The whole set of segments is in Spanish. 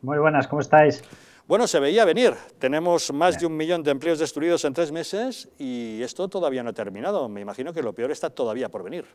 Muy buenas, ¿cómo estáis? Bueno, se veía venir. Tenemos más de un millón de empleos destruidos en tres meses y esto todavía no ha terminado. Me imagino que lo peor está todavía por venir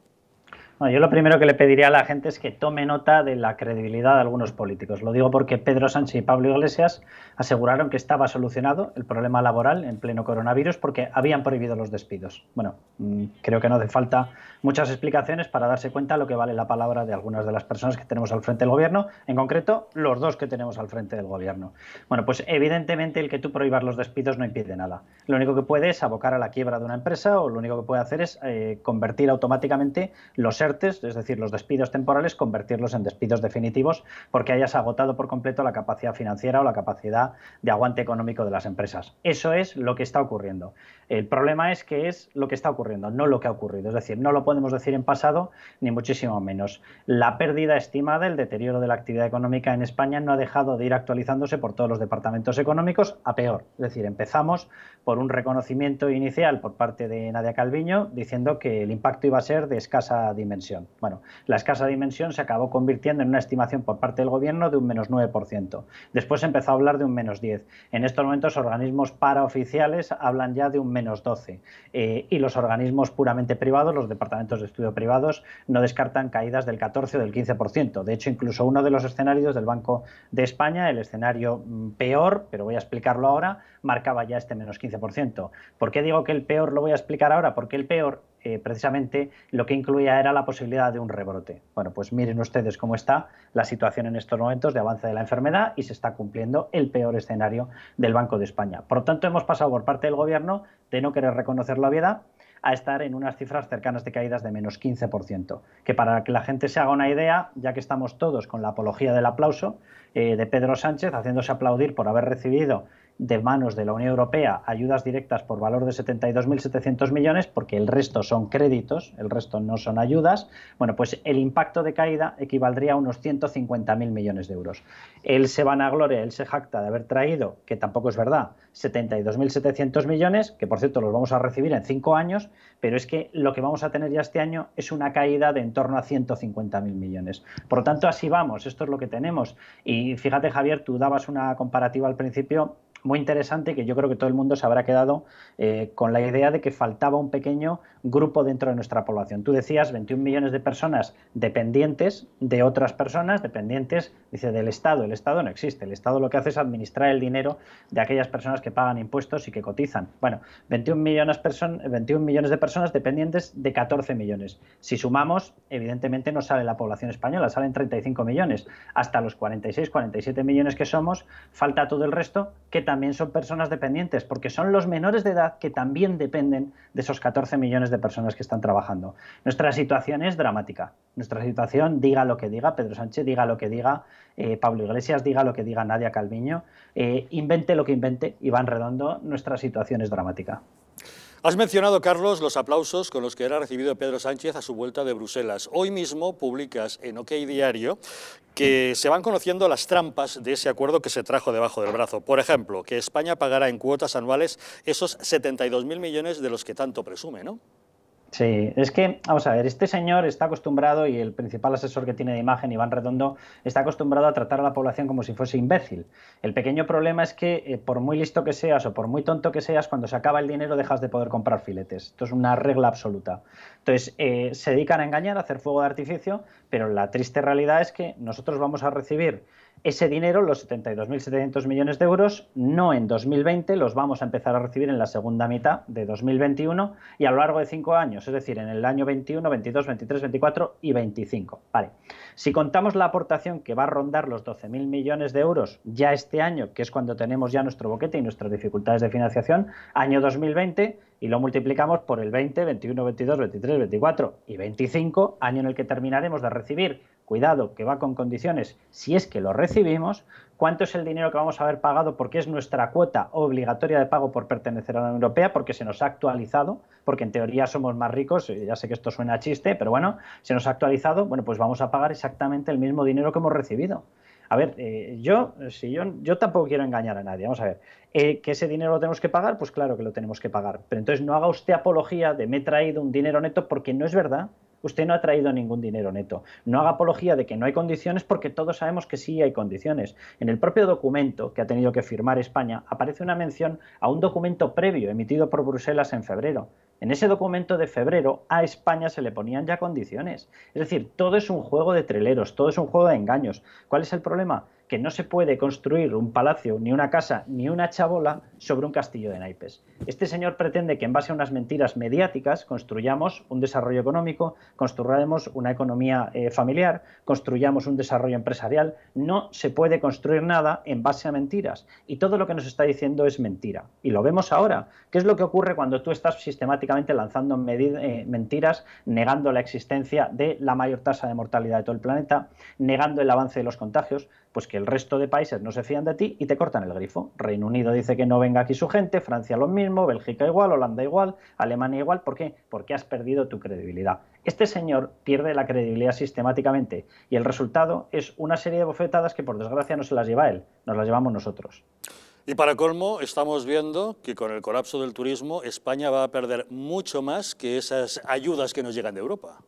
yo lo primero que le pediría a la gente es que tome nota de la credibilidad de algunos políticos. Lo digo porque Pedro Sánchez y Pablo Iglesias aseguraron que estaba solucionado el problema laboral en pleno coronavirus porque habían prohibido los despidos. Bueno, mm, creo que no hace falta muchas explicaciones para darse cuenta de lo que vale la palabra de algunas de las personas que tenemos al frente del gobierno, en concreto los dos que tenemos al frente del gobierno. Bueno, pues evidentemente el que tú prohíbas los despidos no impide nada. Lo único que puede es abocar a la quiebra de una empresa o lo único que puede hacer es eh, convertir automáticamente los es decir, los despidos temporales, convertirlos en despidos definitivos porque hayas agotado por completo la capacidad financiera o la capacidad de aguante económico de las empresas. Eso es lo que está ocurriendo. El problema es que es lo que está ocurriendo, no lo que ha ocurrido. Es decir, no lo podemos decir en pasado ni muchísimo menos. La pérdida estimada, el deterioro de la actividad económica en España no ha dejado de ir actualizándose por todos los departamentos económicos a peor. Es decir, empezamos por un reconocimiento inicial por parte de Nadia Calviño diciendo que el impacto iba a ser de escasa dimensión bueno, la escasa dimensión se acabó convirtiendo en una estimación por parte del gobierno de un menos 9%. Después se empezó a hablar de un menos 10. En estos momentos organismos paraoficiales hablan ya de un menos 12. Eh, y los organismos puramente privados, los departamentos de estudio privados, no descartan caídas del 14 o del 15%. De hecho, incluso uno de los escenarios del Banco de España, el escenario mm, peor, pero voy a explicarlo ahora, marcaba ya este menos 15%. ¿Por qué digo que el peor lo voy a explicar ahora? Porque el peor eh, precisamente lo que incluía era la posibilidad de un rebrote. Bueno, pues miren ustedes cómo está la situación en estos momentos de avance de la enfermedad y se está cumpliendo el peor escenario del Banco de España. Por lo tanto, hemos pasado por parte del Gobierno de no querer reconocer la obviedad a estar en unas cifras cercanas de caídas de menos 15%. Que para que la gente se haga una idea, ya que estamos todos con la apología del aplauso eh, de Pedro Sánchez, haciéndose aplaudir por haber recibido de manos de la Unión Europea ayudas directas por valor de 72.700 millones, porque el resto son créditos, el resto no son ayudas, bueno, pues el impacto de caída equivaldría a unos 150.000 millones de euros. Él se van a gloria él se jacta de haber traído, que tampoco es verdad, 72.700 millones, que por cierto los vamos a recibir en cinco años, pero es que lo que vamos a tener ya este año es una caída de en torno a 150.000 millones. Por lo tanto, así vamos, esto es lo que tenemos. Y fíjate, Javier, tú dabas una comparativa al principio muy interesante que yo creo que todo el mundo se habrá quedado eh, con la idea de que faltaba un pequeño grupo dentro de nuestra población. Tú decías 21 millones de personas dependientes de otras personas, dependientes, dice, del Estado. El Estado no existe. El Estado lo que hace es administrar el dinero de aquellas personas que pagan impuestos y que cotizan. Bueno, 21 millones, 21 millones de personas dependientes de 14 millones. Si sumamos, evidentemente no sale la población española, salen 35 millones. Hasta los 46, 47 millones que somos, falta todo el resto ¿Qué tal? también son personas dependientes, porque son los menores de edad que también dependen de esos 14 millones de personas que están trabajando. Nuestra situación es dramática. Nuestra situación, diga lo que diga, Pedro Sánchez diga lo que diga, eh, Pablo Iglesias diga lo que diga Nadia Calviño, eh, invente lo que invente, Iván Redondo, nuestra situación es dramática. Has mencionado, Carlos, los aplausos con los que era recibido Pedro Sánchez a su vuelta de Bruselas. Hoy mismo publicas en OK Diario que se van conociendo las trampas de ese acuerdo que se trajo debajo del brazo. Por ejemplo, que España pagará en cuotas anuales esos 72.000 millones de los que tanto presume, ¿no? Sí, es que, vamos a ver, este señor está acostumbrado y el principal asesor que tiene de imagen, Iván Redondo, está acostumbrado a tratar a la población como si fuese imbécil. El pequeño problema es que, eh, por muy listo que seas o por muy tonto que seas, cuando se acaba el dinero dejas de poder comprar filetes. Esto es una regla absoluta. Entonces, eh, se dedican a engañar, a hacer fuego de artificio, pero la triste realidad es que nosotros vamos a recibir ese dinero, los 72.700 millones de euros, no en 2020, los vamos a empezar a recibir en la segunda mitad de 2021 y a lo largo de cinco años, es decir, en el año 21, 22, 23, 24 y 25. Vale. Si contamos la aportación que va a rondar los 12.000 millones de euros ya este año, que es cuando tenemos ya nuestro boquete y nuestras dificultades de financiación, año 2020, y lo multiplicamos por el 20, 21, 22, 23, 24 y 25, año en el que terminaremos de recibir cuidado, que va con condiciones, si es que lo recibimos, cuánto es el dinero que vamos a haber pagado porque es nuestra cuota obligatoria de pago por pertenecer a la Unión Europea, porque se nos ha actualizado, porque en teoría somos más ricos, eh, ya sé que esto suena a chiste, pero bueno, se nos ha actualizado, bueno, pues vamos a pagar exactamente el mismo dinero que hemos recibido. A ver, eh, yo, eh, si yo, yo tampoco quiero engañar a nadie, vamos a ver. ¿Que ese dinero lo tenemos que pagar? Pues claro que lo tenemos que pagar. Pero entonces no haga usted apología de me he traído un dinero neto porque no es verdad usted no ha traído ningún dinero neto. No haga apología de que no hay condiciones porque todos sabemos que sí hay condiciones. En el propio documento que ha tenido que firmar España aparece una mención a un documento previo emitido por Bruselas en febrero. En ese documento de febrero a España se le ponían ya condiciones. Es decir, todo es un juego de treleros, todo es un juego de engaños. ¿Cuál es el problema? que no se puede construir un palacio, ni una casa, ni una chabola sobre un castillo de naipes. Este señor pretende que en base a unas mentiras mediáticas construyamos un desarrollo económico, construyamos una economía eh, familiar, construyamos un desarrollo empresarial. No se puede construir nada en base a mentiras. Y todo lo que nos está diciendo es mentira. Y lo vemos ahora. ¿Qué es lo que ocurre cuando tú estás sistemáticamente lanzando eh, mentiras, negando la existencia de la mayor tasa de mortalidad de todo el planeta, negando el avance de los contagios? pues que el resto de países no se fían de ti y te cortan el grifo. Reino Unido dice que no venga aquí su gente, Francia lo mismo, Bélgica igual, Holanda igual, Alemania igual. ¿Por qué? Porque has perdido tu credibilidad. Este señor pierde la credibilidad sistemáticamente y el resultado es una serie de bofetadas que por desgracia no se las lleva él, nos las llevamos nosotros. Y para colmo, estamos viendo que con el colapso del turismo España va a perder mucho más que esas ayudas que nos llegan de Europa.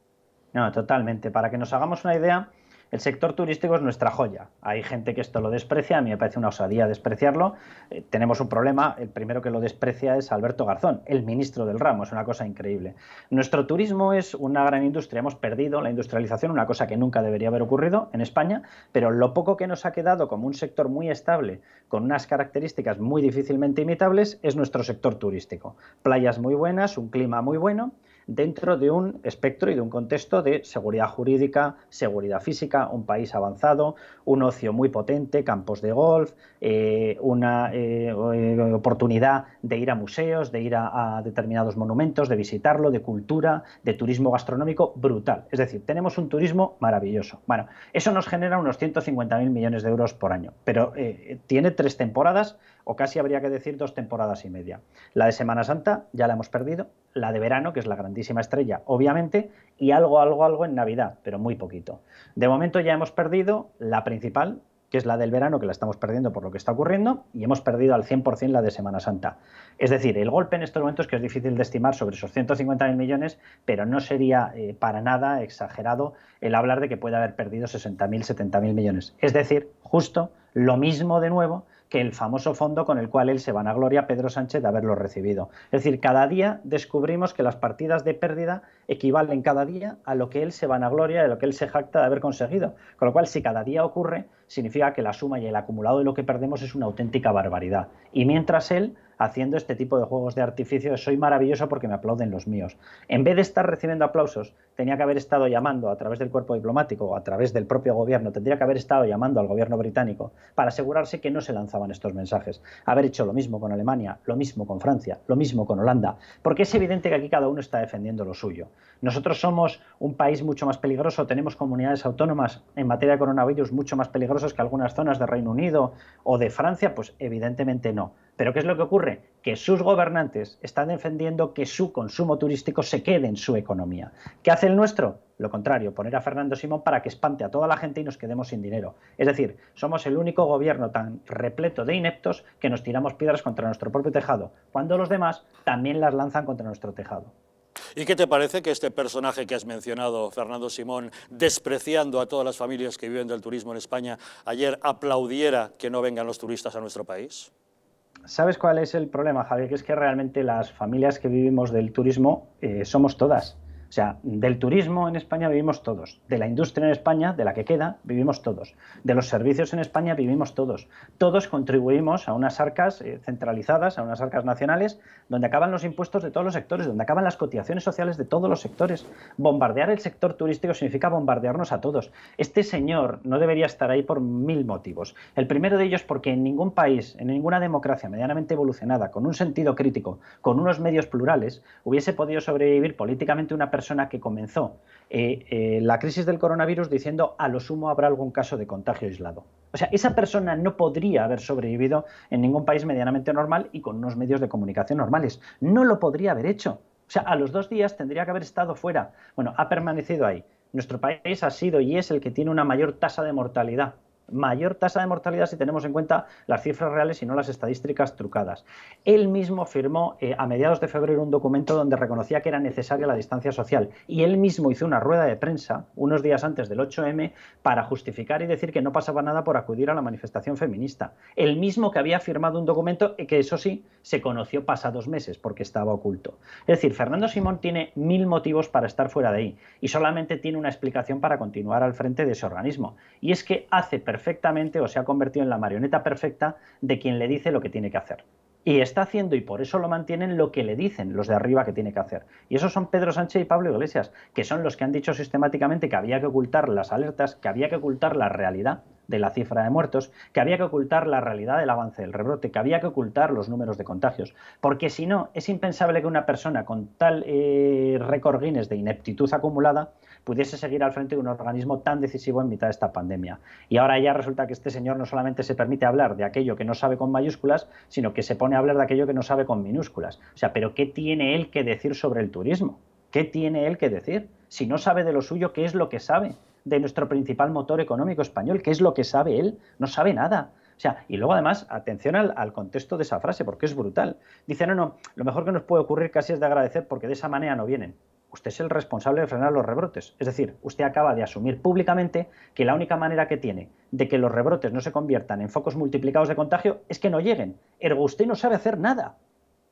No, totalmente. Para que nos hagamos una idea, el sector turístico es nuestra joya. Hay gente que esto lo desprecia, a mí me parece una osadía despreciarlo. Eh, tenemos un problema, el primero que lo desprecia es Alberto Garzón, el ministro del ramo, es una cosa increíble. Nuestro turismo es una gran industria, hemos perdido la industrialización, una cosa que nunca debería haber ocurrido en España, pero lo poco que nos ha quedado como un sector muy estable, con unas características muy difícilmente imitables, es nuestro sector turístico. Playas muy buenas, un clima muy bueno dentro de un espectro y de un contexto de seguridad jurídica, seguridad física, un país avanzado, un ocio muy potente, campos de golf, eh, una eh, oportunidad de ir a museos, de ir a, determinados monumentos, de visitarlo, de cultura, de turismo gastronómico brutal. Es decir, tenemos un turismo maravilloso. Bueno, eso nos genera unos 150.000 millones de euros por año, pero eh, tiene tres temporadas o casi habría que decir dos temporadas y media. La de Semana Santa ya la hemos perdido, la de verano, que es la grandísima estrella, obviamente, y algo, algo, algo en Navidad, pero muy poquito. De momento ya hemos perdido la principal, que es la del verano, que la estamos perdiendo por lo que está ocurriendo, y hemos perdido al 100% la de Semana Santa. Es decir, el golpe en estos momentos que es difícil de estimar sobre esos 150.000 millones, pero no sería eh, para nada exagerado el hablar de que puede haber perdido 60.000, 70.000 millones. Es decir, justo lo mismo de nuevo que el famoso fondo con el cual él se vanagloria Pedro Sánchez de haberlo recibido. Es decir, cada día descubrimos que las partidas de pérdida equivalen cada día a lo que él se vanagloria, a lo que él se jacta de haber conseguido. Con lo cual, si cada día ocurre, significa que la suma y el acumulado de lo que perdemos es una auténtica barbaridad. Y mientras él, haciendo este tipo de juegos de artificio, soy maravilloso porque me aplauden los míos. En vez de estar recibiendo aplausos, tenía que haber estado llamando a través del cuerpo diplomático o a través del propio gobierno, tendría que haber estado llamando al gobierno británico para asegurarse que no se lanzaban estos mensajes. Haber hecho lo mismo con Alemania, lo mismo con Francia, lo mismo con Holanda, porque es evidente que aquí cada uno está defendiendo lo suyo. Nosotros somos un país mucho más peligroso, tenemos comunidades autónomas en materia de coronavirus mucho más peligrosas que algunas zonas del Reino Unido o de Francia, pues evidentemente no. Pero ¿qué es lo que ocurre? Que sus gobernantes están defendiendo que su consumo turístico se quede en su economía. ¿Qué hace el nuestro? Lo contrario, poner a Fernando Simón para que espante a toda la gente y nos quedemos sin dinero. Es decir, somos el único gobierno tan repleto de ineptos que nos tiramos piedras contra nuestro propio tejado, cuando los demás también las lanzan contra nuestro tejado. ¿Y qué te parece que este personaje que has mencionado, Fernando Simón, despreciando a todas las familias que viven del turismo en España, ayer aplaudiera que no vengan los turistas a nuestro país? ¿Sabes cuál es el problema, Javier? Que es que realmente las familias que vivimos del turismo eh, somos todas sea, del turismo en España vivimos todos, de la industria en España, de la que queda, vivimos todos, de los servicios en España vivimos todos. Todos contribuimos a unas arcas eh, centralizadas, a unas arcas nacionales, donde acaban los impuestos de todos los sectores, donde acaban las cotizaciones sociales de todos los sectores. Bombardear el sector turístico significa bombardearnos a todos. Este señor no debería estar ahí por mil motivos. El primero de ellos porque en ningún país, en ninguna democracia medianamente evolucionada, con un sentido crítico, con unos medios plurales, hubiese podido sobrevivir políticamente una persona persona que comenzó eh, eh, la crisis del coronavirus diciendo a lo sumo habrá algún caso de contagio aislado. O sea, esa persona no podría haber sobrevivido en ningún país medianamente normal y con unos medios de comunicación normales. No lo podría haber hecho. O sea, a los dos días tendría que haber estado fuera. Bueno, ha permanecido ahí. Nuestro país ha sido y es el que tiene una mayor tasa de mortalidad mayor tasa de mortalidad si tenemos en cuenta las cifras reales y no las estadísticas trucadas. Él mismo firmó eh, a mediados de febrero un documento donde reconocía que era necesaria la distancia social y él mismo hizo una rueda de prensa unos días antes del 8M para justificar y decir que no pasaba nada por acudir a la manifestación feminista. El mismo que había firmado un documento eh, que eso sí se conoció pasados meses porque estaba oculto. Es decir, Fernando Simón tiene mil motivos para estar fuera de ahí y solamente tiene una explicación para continuar al frente de ese organismo y es que hace perfectamente o se ha convertido en la marioneta perfecta de quien le dice lo que tiene que hacer. Y está haciendo, y por eso lo mantienen, lo que le dicen los de arriba que tiene que hacer. Y esos son Pedro Sánchez y Pablo Iglesias, que son los que han dicho sistemáticamente que había que ocultar las alertas, que había que ocultar la realidad de la cifra de muertos, que había que ocultar la realidad del avance del rebrote, que había que ocultar los números de contagios, porque si no, es impensable que una persona con tal eh, récord de ineptitud acumulada pudiese seguir al frente de un organismo tan decisivo en mitad de esta pandemia. Y ahora ya resulta que este señor no solamente se permite hablar de aquello que no sabe con mayúsculas, sino que se pone a hablar de aquello que no sabe con minúsculas. O sea, pero ¿qué tiene él que decir sobre el turismo? ¿Qué tiene él que decir? Si no sabe de lo suyo, ¿qué es lo que sabe? de nuestro principal motor económico español, que es lo que sabe él, no sabe nada. O sea, y luego además, atención al, al, contexto de esa frase, porque es brutal. Dice, no, no, lo mejor que nos puede ocurrir casi es de agradecer porque de esa manera no vienen. Usted es el responsable de frenar los rebrotes. Es decir, usted acaba de asumir públicamente que la única manera que tiene de que los rebrotes no se conviertan en focos multiplicados de contagio es que no lleguen. Ergo, usted no sabe hacer nada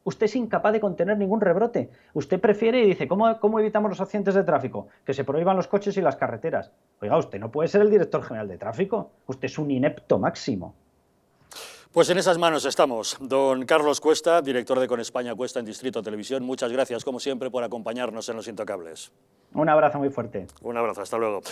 usted es incapaz de contener ningún rebrote. Usted prefiere y dice, ¿cómo, ¿cómo, evitamos los accidentes de tráfico? Que se prohíban los coches y las carreteras. Oiga, usted no puede ser el director general de tráfico. Usted es un inepto máximo. Pues en esas manos estamos. Don Carlos Cuesta, director de Con España Cuesta en Distrito Televisión, muchas gracias, como siempre, por acompañarnos en Los Intocables. Un abrazo muy fuerte. Un abrazo, hasta luego.